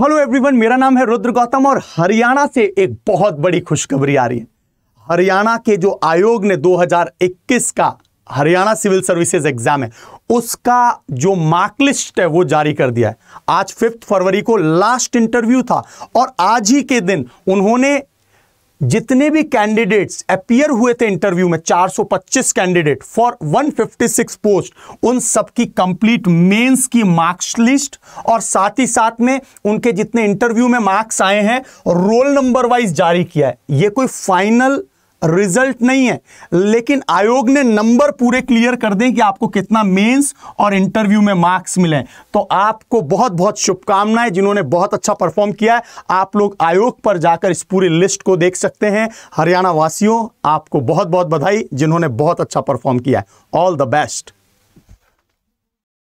hello everyone मेरा नाम है रुद्र गौतम और हरियाणा से एक बहुत बड़ी खुशखबरी आ रही है हरियाणा के जो आयोग ने 2021 का हरियाणा सिविल सर्विसेज एग्जाम है उसका जो मार्कलिस्ट है वो जारी कर दिया है आज फिफ्थ फरवरी को लास्ट इंटरव्यू था और आज ही के दिन उन्होंने जितने भी कैंडिडेट्स अपियर हुए थे इंटरव्यू में 425 कैंडिडेट फॉर 156 पोस्ट उन सबकी कंप्लीट मेंस की मार्क्स लिस्ट और साथ ही साथ में उनके जितने इंटरव्यू में मार्क्स आए हैं रोल नंबर वाइज जारी किया है ये कोई फाइनल रिजल्ट नहीं है लेकिन आयोग ने नंबर पूरे क्लियर कर दें कि आपको कितना मेंस और इंटरव्यू में मार्क्स मिले तो आपको बहुत बहुत शुभकामनाएं जिन्होंने बहुत अच्छा परफॉर्म किया है आप लोग आयोग पर जाकर इस पूरी लिस्ट को देख सकते हैं हरियाणा वासियों आपको बहुत बहुत बधाई जिन्होंने बहुत अच्छा परफॉर्म किया है ऑल द बेस्ट